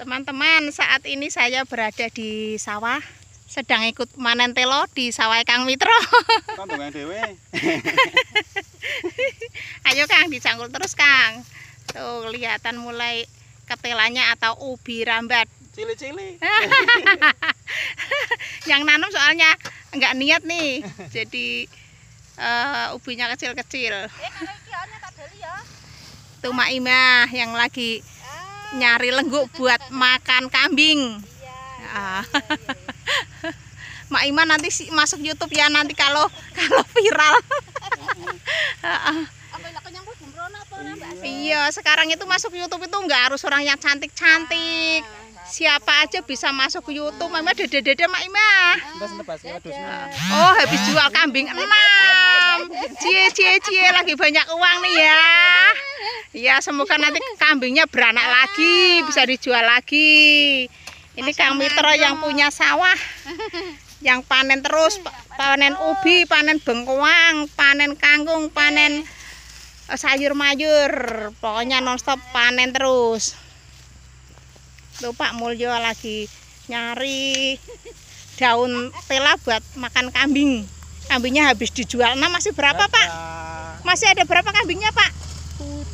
Teman-teman, saat ini saya berada di sawah sedang ikut manen telo di sawah Kang Mitro. Ayo Kang dicangkul terus Kang. Tuh kelihatan mulai ketelanya atau ubi rambat. Cili-cili. Yang nanam soalnya nggak niat nih. Jadi uh, ubinya kecil-kecil. Eh, ya. Tuh Mak Ima yang lagi nyari lengguk buat makan kambing. Iya. Ah. iya, iya. Mak Ima nanti si masuk YouTube ya nanti kalau kalau viral. Iya, sekarang itu masuk YouTube itu nggak harus orang yang cantik-cantik. Ah, Siapa aja bisa masuk YouTube, Mama dede-dede Mak Ima. Oh, habis jual kambing enam. Cie cie cie lagi banyak uang nih ya ya semoga nanti kambingnya beranak ah. lagi bisa dijual lagi ini Kang Mitro yang punya sawah yang panen terus iya, panen ubi panen bengkoang panen kangkung panen eh, sayur mayur pokoknya nonstop panen terus Lupa Pak Mulyo lagi nyari daun tela buat makan kambing kambingnya habis dijual nah masih berapa Pak masih ada berapa kambingnya Pak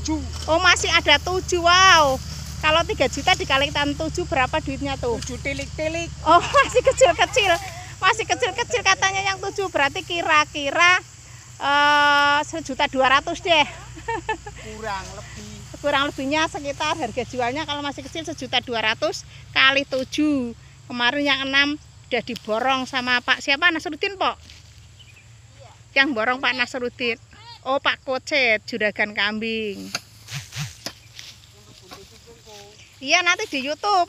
tujuh. Oh masih ada tujuh, wow. Kalau tiga juta dikalikan tujuh berapa duitnya tuh? Tujuh tilik-tilik. Oh masih kecil-kecil, masih kecil-kecil katanya yang tujuh berarti kira-kira eh, sejuta dua ratus deh. Kurang lebih. Kurang lebihnya sekitar harga jualnya kalau masih kecil sejuta dua ratus kali tujuh. Kemarin yang enam udah diborong sama Pak siapa Nasrudin, Pak? Iya. Yang borong Pak Nasrudin. Oh Pak Kocet, juragan kambing. Iya nanti di YouTube.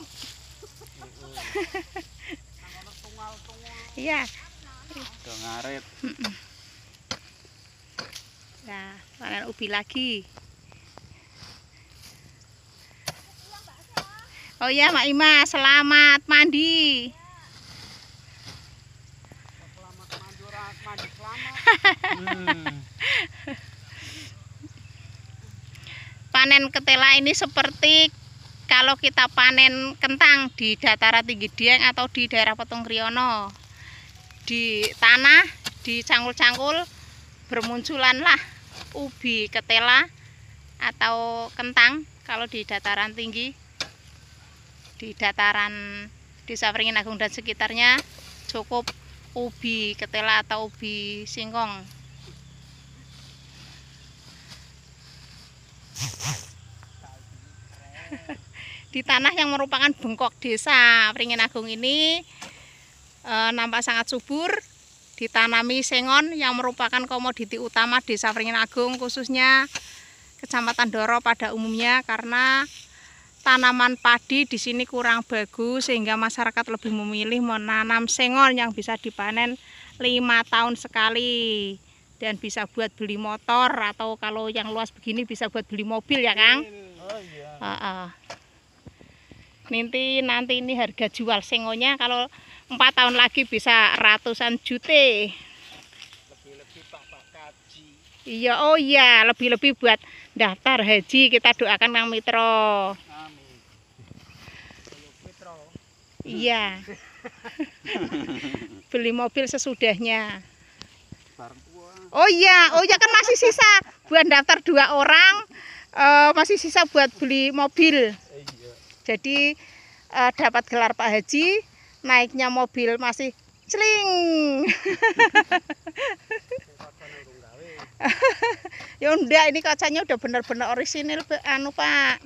Iya. ngarit. Nah, panen ubi lagi. Oh iya Mak Ima, selamat mandi. Selamat mandi, selamat. Hmm. panen ketela ini seperti kalau kita panen kentang di dataran tinggi Dieng atau di daerah Petung Riono di tanah di cangkul-cangkul bermunculanlah ubi ketela atau kentang kalau di dataran tinggi di dataran di Pringin Agung dan sekitarnya cukup ubi ketela atau ubi singkong di tanah yang merupakan bengkok desa Pringin Agung ini e, nampak sangat subur ditanami sengon yang merupakan komoditi utama desa Pringin Agung khususnya Kecamatan Doro pada umumnya karena tanaman padi di sini kurang bagus sehingga masyarakat lebih memilih menanam sengon yang bisa dipanen lima tahun sekali dan bisa buat beli motor atau kalau yang luas begini bisa buat beli mobil ya Kang oh, iya. uh, uh. nanti nanti ini harga jual sengonya kalau empat tahun lagi bisa ratusan juta iya oh iya lebih-lebih buat daftar haji kita doakan Kang Mitro Amin. Mitro iya beli mobil sesudahnya Oh iya, oh iya kan masih sisa buat daftar dua orang, uh, masih sisa buat beli mobil. Jadi uh, dapat gelar Pak Haji, naiknya mobil masih celing. ya udah ini kacanya udah bener-bener orisinil anu Pak.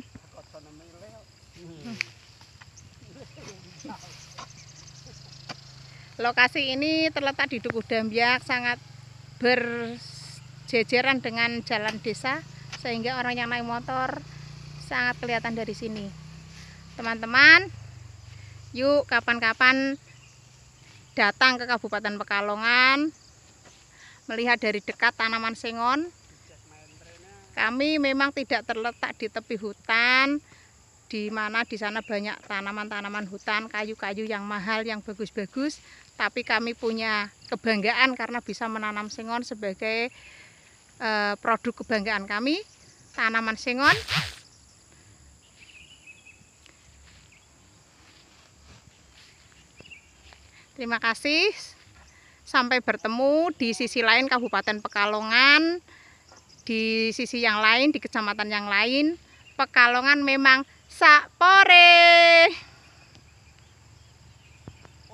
Lokasi ini terletak di Dukuh Dambiak sangat berjejeran dengan jalan desa sehingga orang yang naik motor sangat kelihatan dari sini teman-teman yuk kapan-kapan datang ke Kabupaten Pekalongan melihat dari dekat tanaman sengon kami memang tidak terletak di tepi hutan di mana di sana banyak tanaman-tanaman hutan, kayu-kayu yang mahal, yang bagus-bagus. Tapi kami punya kebanggaan karena bisa menanam singon sebagai e, produk kebanggaan kami, tanaman singon Terima kasih. Sampai bertemu di sisi lain Kabupaten Pekalongan, di sisi yang lain, di kecamatan yang lain. Pekalongan memang Sapore.